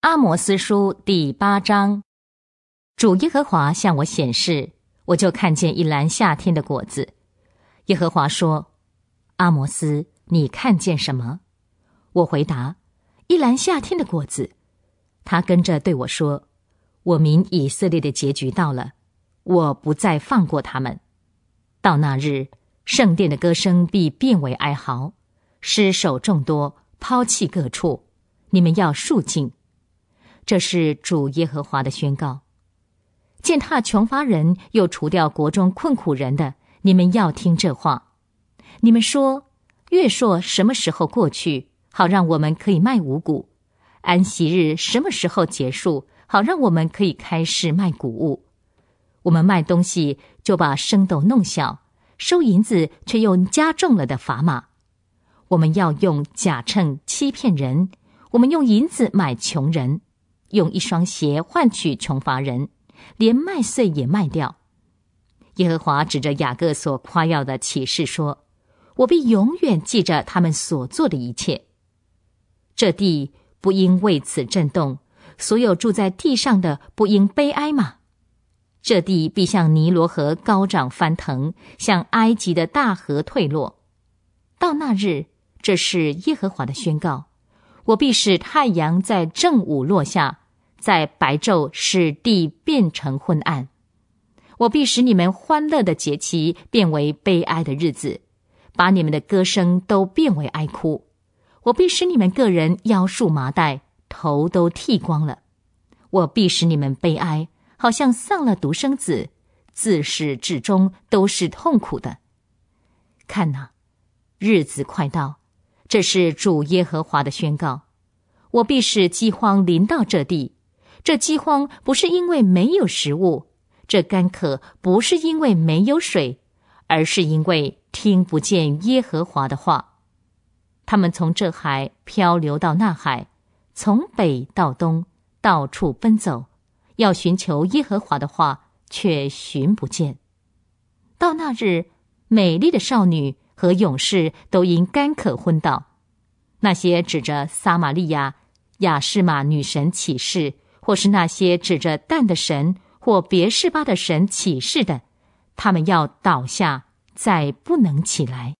阿摩斯书第八章，主耶和华向我显示，我就看见一篮夏天的果子。耶和华说：“阿摩斯，你看见什么？”我回答：“一篮夏天的果子。”他跟着对我说：“我民以色列的结局到了，我不再放过他们。到那日，圣殿的歌声必变为哀嚎，尸首众多，抛弃各处。你们要肃静。”这是主耶和华的宣告：践踏穷乏人，又除掉国中困苦人的，你们要听这话。你们说：月朔什么时候过去，好让我们可以卖五谷；安息日什么时候结束，好让我们可以开市卖谷物。我们卖东西就把生豆弄小，收银子却又加重了的砝码。我们要用假秤欺骗人，我们用银子买穷人。用一双鞋换取穷乏人，连麦穗也卖掉。耶和华指着雅各所夸耀的启示说：“我必永远记着他们所做的一切。这地不应为此震动，所有住在地上的不应悲哀吗？这地必向尼罗河高涨翻腾，向埃及的大河退落。到那日，这是耶和华的宣告。”我必使太阳在正午落下，在白昼使地变成昏暗。我必使你们欢乐的节期变为悲哀的日子，把你们的歌声都变为哀哭。我必使你们个人腰束麻袋，头都剃光了。我必使你们悲哀，好像丧了独生子，自始至终都是痛苦的。看哪，日子快到。这是主耶和华的宣告，我必使饥荒临到这地。这饥荒不是因为没有食物，这干渴不是因为没有水，而是因为听不见耶和华的话。他们从这海漂流到那海，从北到东，到处奔走，要寻求耶和华的话，却寻不见。到那日，美丽的少女和勇士都因干渴昏倒。那些指着撒玛利亚雅士玛女神起誓，或是那些指着蛋的神或别士巴的神起誓的，他们要倒下，再不能起来。